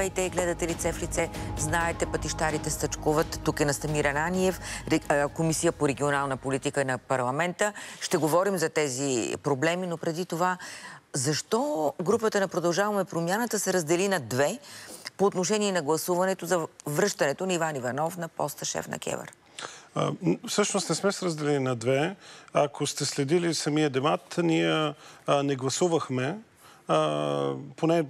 Здравейте, гледате лице в лице. Знаете, пътищарите стъчкуват. Тук е Настамир Ананиев, Комисия по регионална политика на парламента. Ще говорим за тези проблеми, но преди това защо групата на Продължаваме промяната се раздели на две по отношение на гласуването за връщането на Иван Иванов на поста шеф на Кевър? всъщност не сме се разделени на две. Ако сте следили самия демат, ние не гласувахме поне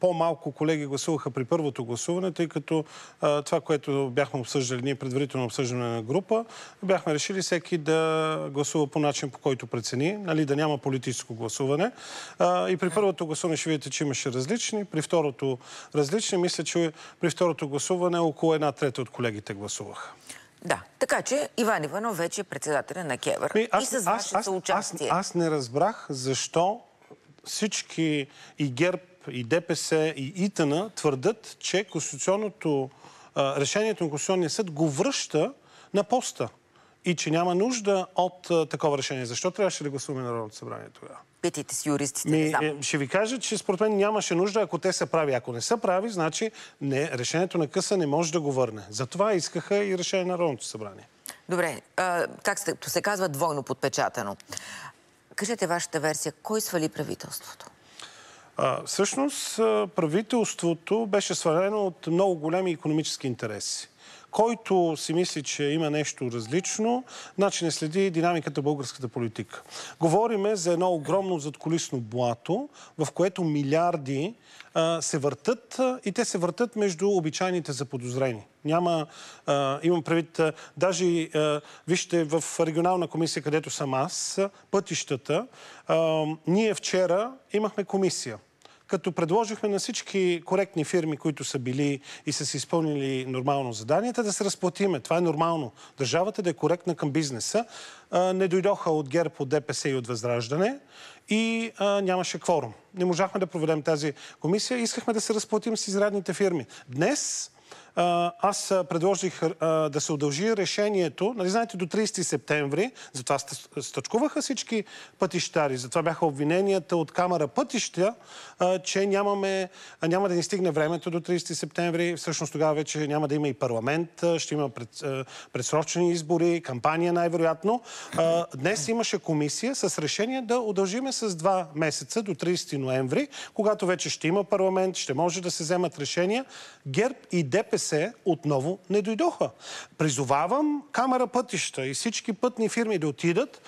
по-малко колеги гласуваха при първото гласуване, тъй като това, което бяхме обсъждали, ние предварително обсъждане на група, бяхме решили всеки да гласува по начин, по който прецени, нали, да няма политическо гласуване. и при първото гласуване ще видите, че имаше различни, при второто различни. Мисля, че при второто гласуване около една трета от колегите гласуваха. Да, така че Иван Иванов вече е председателя на Кевър. Ми, аз, и с вашето участие. Аз, аз, аз не разбрах защо всички и ГЕРБ, и ДПС, и ИТАНА твърдат, че решението на Конституционния съд го връща на поста и че няма нужда от такова решение. Защо трябваше да гласуваме Народното събрание тогава? Питайте с юристите. Е, ще ви кажа, че според мен нямаше нужда, ако те са прави. Ако не са прави, значи решението на къса не може да го върне. Затова искаха и решение на Народното събрание. Добре, както се казва двойно подпечатано. Кажете вашата версия. Кой свали правителството? А, всъщност правителството беше свалено от много големи економически интереси. Който си мисли, че има нещо различно, значи не следи динамиката българската политика. Говориме за едно огромно задколисно блато, в което милиарди а, се въртат а, и те се въртат между обичайните заподозрени. Няма, а, имам правит, а, даже а, вижте в регионална комисия, където съм аз, пътищата, а, ние вчера имахме комисия като предложихме на всички коректни фирми, които са били и са си изпълнили нормално заданията, да се разплатиме. Това е нормално. Държавата да е коректна към бизнеса. не дойдоха от ГЕРБ, от ДПС и от Възраждане и а, нямаше кворум. Не можахме да проведем тази комисия. Искахме да се разплатим с изрядните фирми. Днес аз предложих да се удължи решението. Нали, знаете, до 30 септември, затова стъчкуваха всички пътищари, затова бяха обвиненията от Камара пътища, че нямаме, няма да ни стигне времето до 30 септември. Всъщност тогава вече няма да има и парламент, ще има пред, предсрочни избори, кампания най-вероятно. Днес имаше комисия с решение да удължиме с два месеца до 30 ноември, когато вече ще има парламент, ще може да се вземат решения. ГЕРБ и ДПС се отново не дойдоха. Призовавам Камера пътища и всички пътни фирми да отидат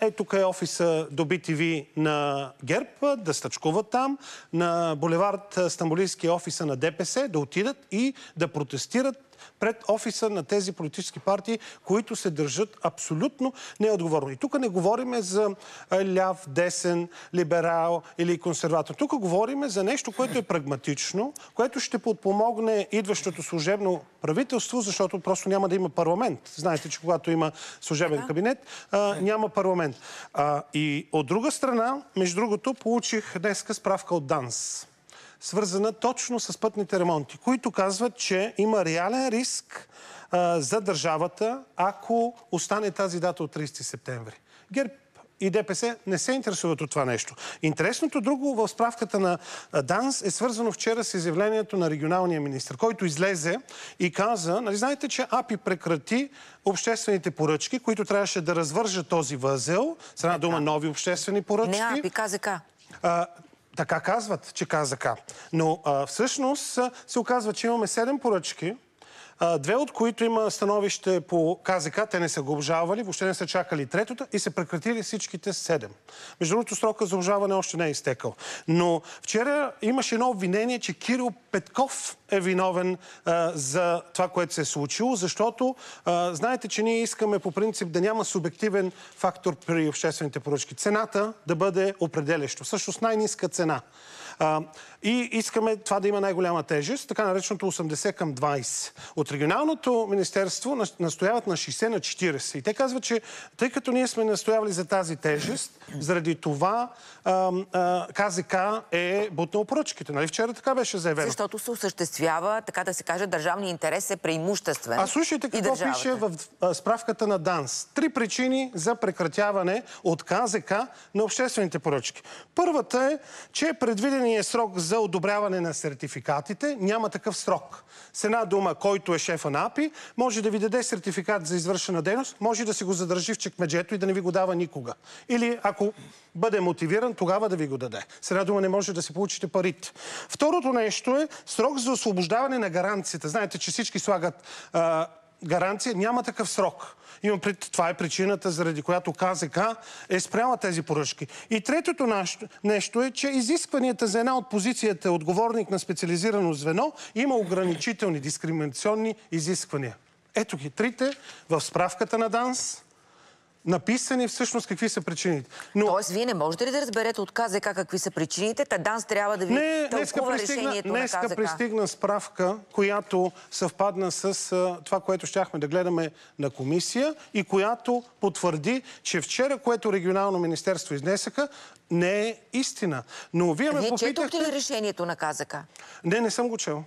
е, тук е офиса до BTV на ГЕРБ, да стъчкуват там, на булевард Стамбулийски офиса на ДПС, да отидат и да протестират пред офиса на тези политически партии, които се държат абсолютно неотговорно. И тук не говориме за ляв, десен, либерал или консерватор. Тук говориме за нещо, което е прагматично, което ще подпомогне идващото служебно правителство, защото просто няма да има парламент. Знаете, че когато има служебен кабинет, а, няма парламент. А, и от друга страна, между другото, получих днеска справка от ДАНС свързана точно с пътните ремонти, които казват, че има реален риск а, за държавата, ако остане тази дата от 30 септември. ГЕРБ и ДПС не се интересуват от това нещо. Интересното друго в справката на ДАНС е свързано вчера с изявлението на регионалния министр, който излезе и каза, нали знаете, че АПИ прекрати обществените поръчки, които трябваше да развържат този възел, с една дума нови обществени поръчки. Не АПИ, КЗК. А, така казват, че казака. Но а, всъщност се оказва, че имаме 7 поръчки, две от които има становище по КЗК, те не са го обжавали, въобще не са чакали третото и са прекратили всичките седем. Между другото, срока за обжаване още не е изтекал. Но вчера имаше едно обвинение, че Кирил Петков е виновен а, за това, което се е случило, защото а, знаете, че ние искаме по принцип да няма субективен фактор при обществените поръчки. Цената да бъде определящо. Всъщност най-низка цена и искаме това да има най-голяма тежест, така нареченото 80 към 20. От регионалното министерство настояват на 60 на 40. И те казват, че тъй като ние сме настоявали за тази тежест, заради това КЗК е бутнал поръчките. Нали вчера така беше заявено? Защото се осъществява, така да се каже, държавния интерес е преимуществен. А слушайте какво пише в справката на ДАНС. Три причини за прекратяване от КЗК на обществените поръчки. Първата е, че е предвиден Предвидения е срок за одобряване на сертификатите няма такъв срок. С една дума, който е шефа на АПИ, може да ви даде сертификат за извършена дейност, може да си го задържи в чекмеджето и да не ви го дава никога. Или ако бъде мотивиран, тогава да ви го даде. С една дума не може да си получите парите. Второто нещо е срок за освобождаване на гаранцията. Знаете, че всички слагат а, гаранция, няма такъв срок. Имам пред... Това е причината, заради която КЗК е спряла тези поръчки. И третото нещо е, че изискванията за една от позицията отговорник на специализирано звено има ограничителни дискриминационни изисквания. Ето ги трите в справката на ДАНС, написани всъщност какви са причините. Но... Тоест, вие не можете ли да разберете от КЗК какви са причините? Та ДАНС трябва да ви не, тълкува пристигна, решението на КЗК. пристигна справка, която съвпадна с а, това, което щяхме да гледаме на комисия и която потвърди, че вчера, което регионално министерство изнесаха, не е истина. Но вие ме не попитахте... Вие четохте ли решението на КЗК? Не, не съм го чел.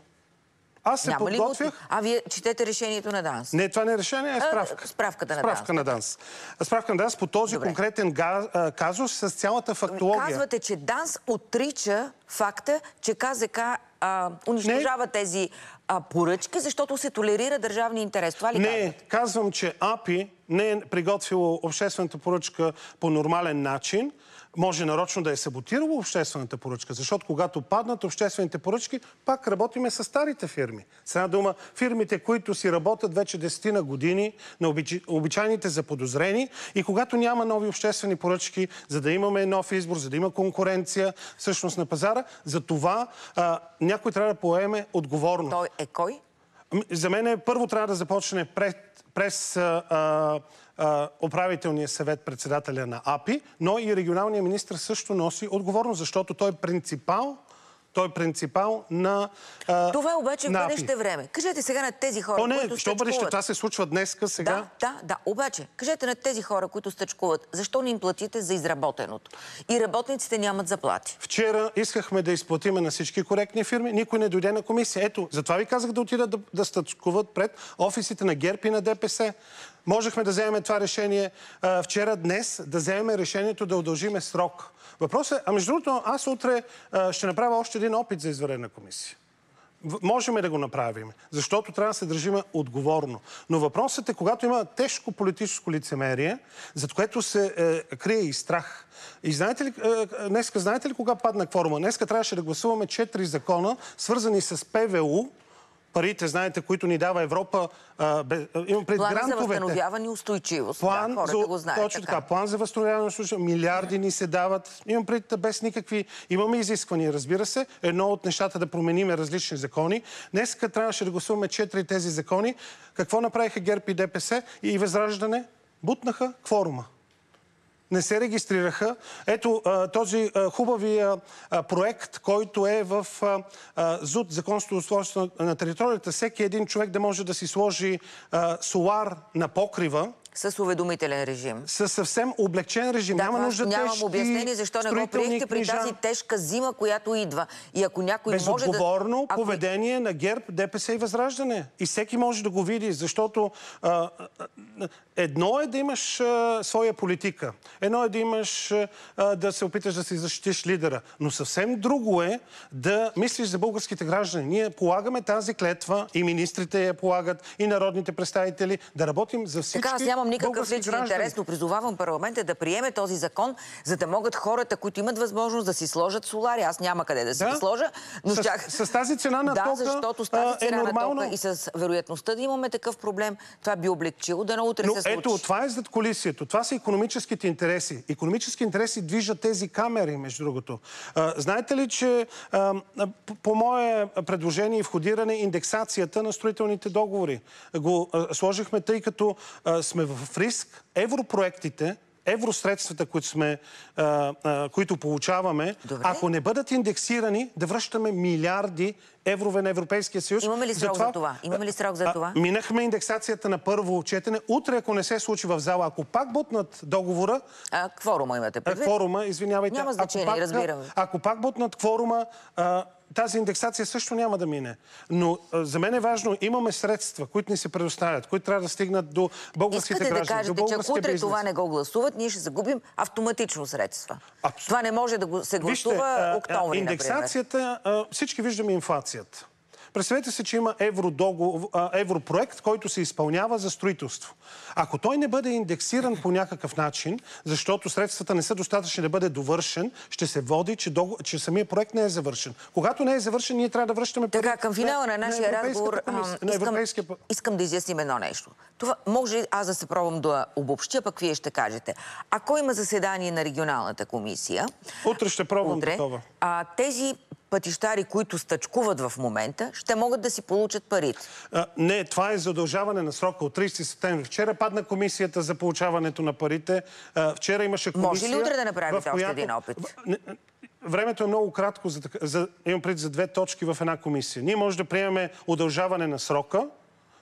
Аз се Няма подготвях... Ли а вие четете решението на ДАНС? Не, това не е решение, а е справка. А, справката на справка ДАНС. На ДАНС. Справка на ДАНС по този Добре. конкретен газ, а, казус с цялата фактология. Казвате, че ДАНС отрича факта, че КЗК а, унищожава не. тези а, поръчки, защото се толерира държавния интерес. Това ли Не, казвам, че АПИ не е приготвило обществената поръчка по нормален начин, може нарочно да е саботирало обществената поръчка, защото когато паднат обществените поръчки, пак работиме с старите фирми. С една дума, фирмите, които си работят вече десетина години на обичайните заподозрени и когато няма нови обществени поръчки, за да имаме нов избор, за да има конкуренция всъщност на пазара, за това а, някой трябва да поеме отговорно. Той е кой? Ами, за мен е, първо трябва да започне пред, през а, а, управителния съвет председателя на АПИ, но и регионалния министр също носи отговорност, защото той е принципал той е принципал на а, Това е обаче в бъдеще време. Кажете сега на тези хора, О, не, които стъчкуват. бъдеще, това се случва днес, сега. Да, да, да. Обаче, кажете на тези хора, които стъчкуват, защо не им платите за изработеното? И работниците нямат заплати. Вчера искахме да изплатиме на всички коректни фирми, никой не дойде на комисия. Ето, затова ви казах да отидат да, да стъчкуват пред офисите на ГЕРБ и на ДПС. Можехме да вземем това решение а, вчера, днес, да вземем решението да удължиме срок. Въпросът е, а между другото, аз утре а, е, ще направя още един опит за изварена комисия. Можеме да го направим, защото трябва да се държиме отговорно. Но въпросът е, когато има тежко политическо лицемерие, зад което се е, крие и страх. И знаете ли, е, е днеска знаете ли кога падна кворума? Днеска трябваше да гласуваме четири закона, свързани с ПВУ, парите, знаете, които ни дава Европа. А, имам пред Плана грантовете. за възстановяване и устойчивост. План, да, за, го знаят, точно така. така. План за възстановяване и Милиарди ни се дават. Имам пред без никакви... Имаме изисквания, разбира се. Едно от нещата да промениме различни закони. Днеска трябваше да гласуваме четири тези закони. Какво направиха ГЕРБ и ДПС и Възраждане? Бутнаха кворума не се регистрираха. Ето този хубавия проект, който е в ЗУД, законството устройство на територията. Всеки един човек да може да си сложи солар на покрива, с уведомителен режим. С съвсем облегчен режим. Да, няма нужда нямам тежки обяснение защо не го приехте при тази тежка зима, която идва. И ако някой Безотговорно може да... Безотговорно поведение ако... на ГЕРБ, ДПС и Възраждане. И всеки може да го види, защото а, едно е да имаш а, своя политика. Едно е да имаш а, да се опиташ да си защитиш лидера. Но съвсем друго е да мислиш за българските граждани. Ние полагаме тази клетва и министрите я полагат, и народните представители, да работим за всички така, нямам никакъв личен граждани. интерес, но призовавам парламента да приеме този закон, за да могат хората, които имат възможност да си сложат солари. Аз няма къде да си да? сложа, но с, чак... с тази цена на да, защото с тази е цена е нормално... на тока и с вероятността да имаме такъв проблем, това би облегчило да наутре но се случи. Ето, това е зад колисието. Това са економическите интереси. Економически интереси движат тези камери, между другото. А, знаете ли, че а, по мое предложение и входиране индексацията на строителните договори го а, сложихме, тъй като а, сме в в риск европроектите, евросредствата, които, сме, а, а, които получаваме, Добре. ако не бъдат индексирани, да връщаме милиарди еврове на Европейския съюз. Имаме ли срок това? за това? Имаме ли срок за това? А, минахме индексацията на първо четене. Утре, ако не се случи в зала, ако пак бутнат договора... А, кворума имате предвид? Кворума, извинявайте. Няма значение, ако пак, разбирам. Ако пак бутнат кворума, а, тази индексация също няма да мине. Но а, за мен е важно, имаме средства, които ни се предоставят, които трябва да стигнат до българските Искате граждани, да кажете, до че ако утре бизнес. това не го гласуват, ние ще загубим автоматично средства. Абсолютно. Това не може да се гласува Вижте, октомври, Индексацията, а, всички виждаме инфлацията. Представете се, че има европроект, който се изпълнява за строителство. Ако той не бъде индексиран по някакъв начин, защото средствата не са достатъчни да бъде довършен, ще се води, че, че самия проект не е завършен. Когато не е завършен, ние трябва да връщаме пари. Така, към финала на, нашия на разговор на европейския... искам, искам да изясним едно нещо. Това може аз да се пробвам да обобщя, пък вие ще кажете. Ако има заседание на регионалната комисия... Утре ще пробвам утре, такова. А, тези пътищари, които стъчкуват в момента, ще могат да си получат парите. А, не, това е задължаване на срока от 30 септември. Вчера падна комисията за получаването на парите. А, вчера имаше комисия... Може ли утре да направите която... още един опит? времето е много кратко, за, за, имам пред за две точки в една комисия. Ние може да приемем удължаване на срока,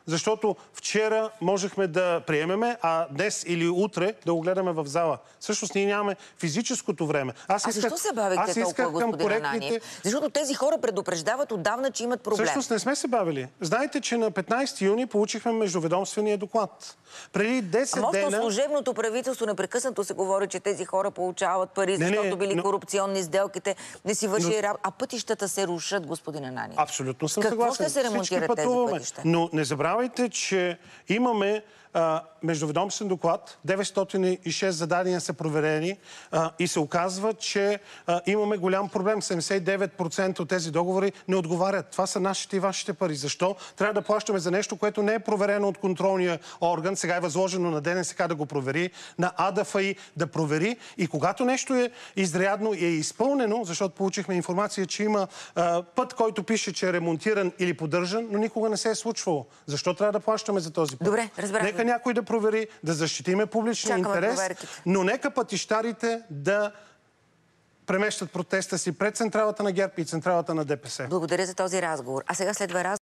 защото вчера можехме да приемеме, а днес или утре да го гледаме в зала. Всъщност ние нямаме физическото време. Аз а исках, защо се бавихте аз толкова, господин коректните... Ананиев? Защото тези хора предупреждават отдавна, че имат проблем. Всъщност не сме се бавили. Знаете, че на 15 юни получихме междуведомствения доклад. Преди 10 може дена... служебното правителство непрекъснато се говори, че тези хора получават пари, не, защото не, били но... корупционни сделките, не си върши но... работа. А пътищата се рушат, господин Ананиев. Абсолютно съм Какво съгласен. Какво ще се ремонтират тези пътища? Но не забравяйте, забравяйте, че имаме междуведомствен доклад, 906 задания са проверени а, и се оказва, че а, имаме голям проблем. 79% от тези договори не отговарят. Това са нашите и вашите пари. Защо трябва да плащаме за нещо, което не е проверено от контролния орган, сега е възложено на ДНСК да го провери, на АДФАИ да провери и когато нещо е изрядно и е изпълнено, защото получихме информация, че има а, път, който пише, че е ремонтиран или поддържан, но никога не се е случвало. Защо трябва да плащаме за този път? Добре, разбрах. Нека нека някой да провери, да защитиме публичния интерес, но нека пътищарите да премещат протеста си пред централата на ГЕРБ и централата на ДПС. Благодаря за този разговор. А сега следва разговор.